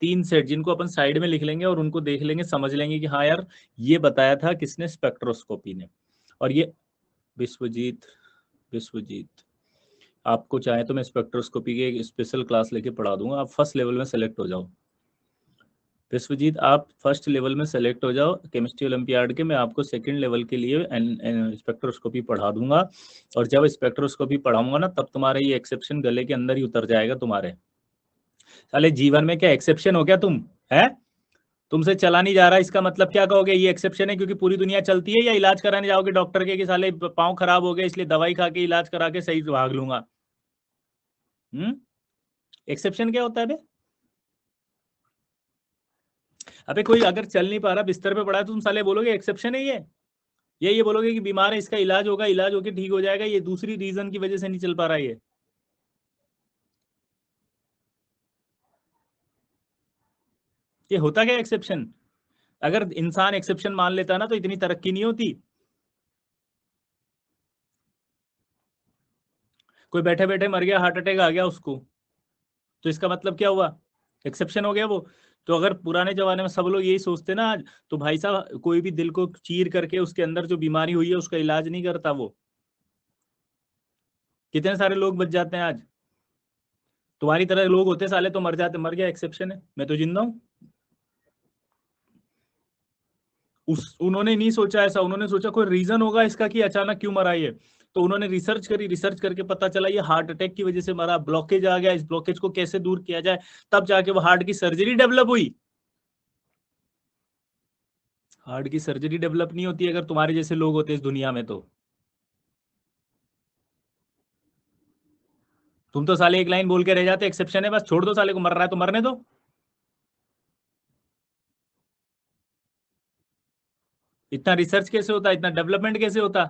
तीन सेट जिनको अपन साइड में लिख लेंगे और उनको देख लेंगे समझ लेंगे कि हाँ यार ये बताया था किसने स्पेक्ट्रोस्कोपी ने और ये विश्वजीत विश्वजीत आपको चाहे तो मैं स्पेक्ट्रोस्कोपी की एक स्पेशल क्लास लेके पढ़ा दूंगा आप फर्स्ट लेवल में सेलेक्ट हो जाओ विश्वजीत आप फर्स्ट लेवल में सेलेक्ट हो जाओ केमिस्ट्री ओलंपियाड के मैं आपको सेकंड लेवल के लिए स्पेक्ट्रोस्कोपी पढ़ा दूंगा और जब स्पेक्ट्रोस्कोपी पढ़ाऊंगा ना तब तुम्हारा ये एक्सेप्शन गले के अंदर ही उतर जाएगा तुम्हारे साले जीवन में क्या एक्सेप्शन हो गया तुम है तुमसे चला नहीं जा रहा इसका मतलब क्या कहोगे ये एक्सेप्शन है क्योंकि पूरी दुनिया चलती है या इलाज कराने जाओगे डॉक्टर के कि साले पाँव खराब हो गए इसलिए दवाई खा के इलाज करा के सही भाग लूंगा एक्सेप्शन हम्म? क्या होता है बे अबे कोई अगर चल नहीं पा रहा बिस्तर पे पड़ा है तो तुम साले बोलोगे एक्सेप्शन है ये ये ये बोलोगे कि बीमार है इसका इलाज होगा इलाज होके ठीक हो जाएगा ये दूसरी रीजन की वजह से नहीं चल पा रहा है ये होता क्या एक्सेप्शन अगर इंसान एक्सेप्शन मान लेता ना तो इतनी तरक्की नहीं होती कोई बैठे बैठे मर गया हार्ट अटैक आ गया उसको तो इसका मतलब क्या हुआ एक्सेप्शन हो गया वो तो अगर पुराने जमाने में सब लोग यही सोचते ना आज तो भाई साहब कोई भी दिल को चीर करके उसके अंदर जो बीमारी हुई है उसका इलाज नहीं करता वो कितने सारे लोग बच जाते हैं आज तुम्हारी तरह लोग होते साले तो मर जाते मर गया एक्सेप्शन है मैं तो जिंदा हूं उस उन्होंने नहीं सोचा ऐसा उन्होंने सोचा कोई रीजन होगा इसका कि अचानक क्यों मरा ये तो उन्होंने रिसर्च करी रिसर्च करके पता चला ये हार्ट अटैक की वजह से मरा ब्लॉकेज आ गया इस ब्लॉकेज को कैसे दूर किया जाए तब जाके वो हार्ट की सर्जरी डेवलप हुई हार्ट की सर्जरी डेवलप नहीं होती अगर तुम्हारे जैसे लोग होते इस दुनिया में तो तुम तो साले एक लाइन बोल के रह जाते एक्सेप्शन है बस छोड़ दो साले को मर रहा है तो मरने दो इतना रिसर्च कैसे होता इतना डेवलपमेंट कैसे होता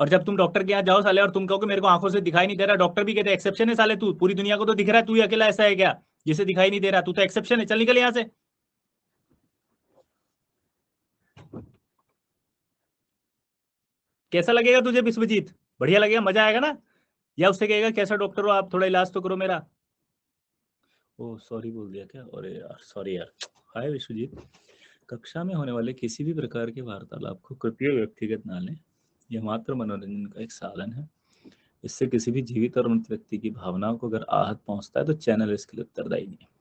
और जब तुम डॉक्टर के यहाँ जाओ साले और तुम कहो कि मेरे को आंखों से दिखाई नहीं दे रहा डॉक्टर भी कहते हैं एक्सेप्शन है साले तू पूरी दुनिया को तो दिख रहा है तू ही अकेला ऐसा है क्या जिसे दिखाई नहीं दे रहा तू तो एक्सेप्शन है चल निकल यहाँ से कैसा लगेगा तुझे विश्वजीत बढ़िया लगेगा मजा आएगा ना या उससे कहेगा कैसा डॉक्टर हो आप थोड़ा इलाज तो करो मेरा ओ सॉरी बोल दिया क्या अरे यार सॉरी यार हाय विश्वजीत कक्षा में होने वाले किसी भी प्रकार के वार्तालाप को कृपया व्यक्तिगत ना लें यह मात्र मनोरंजन का एक साधन है इससे किसी भी जीवित और मृत व्यक्ति की भावनाओं को अगर आहत पहुंचता है तो चैनल इसके लिए उत्तरदायी नहीं